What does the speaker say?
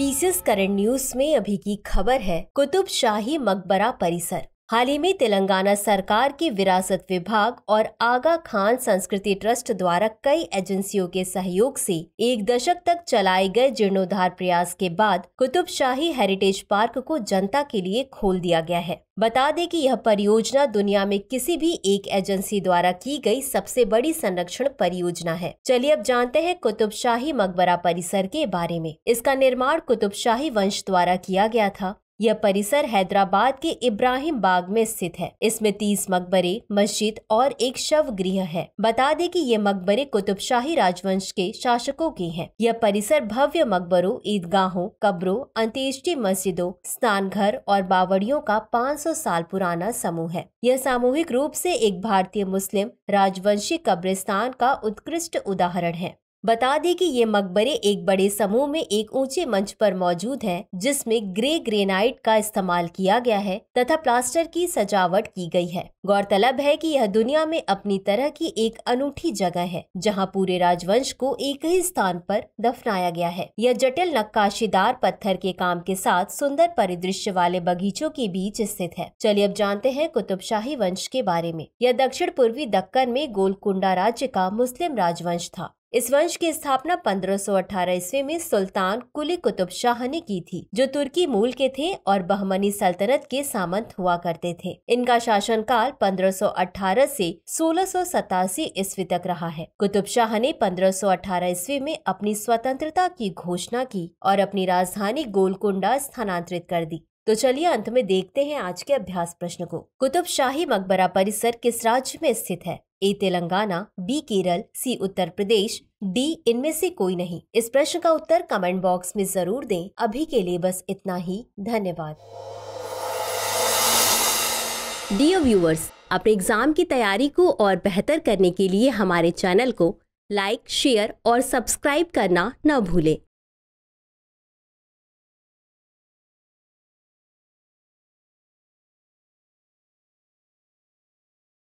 PCS current news में अभी की खबर है कुतुब शाही मकबरा परिसर हाल ही में तेलंगाना सरकार की विरासत विभाग और आगा खान संस्कृति ट्रस्ट द्वारा कई एजेंसियों के सहयोग से एक दशक तक चलाए गए जीर्णोद्धार प्रयास के बाद कुतुब शाही हेरिटेज पार्क को जनता के लिए खोल दिया गया है बता दें कि यह परियोजना दुनिया में किसी भी एक एजेंसी द्वारा की गई सबसे बड़ी संरक्षण परियोजना है चलिए अब जानते हैं कुतुब शाही मकबरा परिसर के बारे में इसका निर्माण कुतुब शाही वंश द्वारा किया गया था यह परिसर हैदराबाद के इब्राहिम बाग में स्थित है इसमें तीस मकबरे मस्जिद और एक शव गृह है बता दें कि ये मकबरे कुतुबशाही राजवंश के शासकों के हैं यह परिसर भव्य मकबरों ईदगाहों कब्रों अंत्येष्टि मस्जिदों स्नान घर और बावड़ियों का 500 साल पुराना समूह है यह सामूहिक रूप से एक भारतीय मुस्लिम राजवंशी कब्रिस्तान का उत्कृष्ट उदाहरण है बता दें कि ये मकबरे एक बड़े समूह में एक ऊंचे मंच पर मौजूद हैं, जिसमें ग्रे ग्रेनाइट का इस्तेमाल किया गया है तथा प्लास्टर की सजावट की गई है गौरतलब है कि यह दुनिया में अपनी तरह की एक अनूठी जगह है जहां पूरे राजवंश को एक ही स्थान पर दफनाया गया है यह जटिल नक्काशीदार पत्थर के काम के साथ सुंदर परिदृश्य वाले बगीचों के बीच स्थित है चलिए अब जानते हैं कुतुबशाही वंश के बारे में यह दक्षिण पूर्वी दक्कन में गोलकुंडा राज्य का मुस्लिम राजवंश था इस वंश की स्थापना 1518 ईस्वी में सुल्तान कुली कुतुब शाह ने की थी जो तुर्की मूल के थे और बहमनी सल्तनत के सामंत हुआ करते थे इनका शासनकाल 1518 से सोलह ईस्वी तक रहा है कुतुब शाह ने 1518 ईस्वी में अपनी स्वतंत्रता की घोषणा की और अपनी राजधानी गोलकुंडा स्थानांतरित कर दी तो चलिए अंत में देखते हैं आज के अभ्यास प्रश्न को कुतुब शाही मकबरा परिसर किस राज्य में स्थित है A Telangana B Kerala C Uttar Pradesh D इनमें से कोई नहीं इस प्रश्न का उत्तर कमेंट बॉक्स में जरूर दें अभी के लिए बस इतना ही धन्यवाद डियर व्यूअर्स अपने एग्जाम की तैयारी को और बेहतर करने के लिए हमारे चैनल को लाइक शेयर और सब्सक्राइब करना न भूलें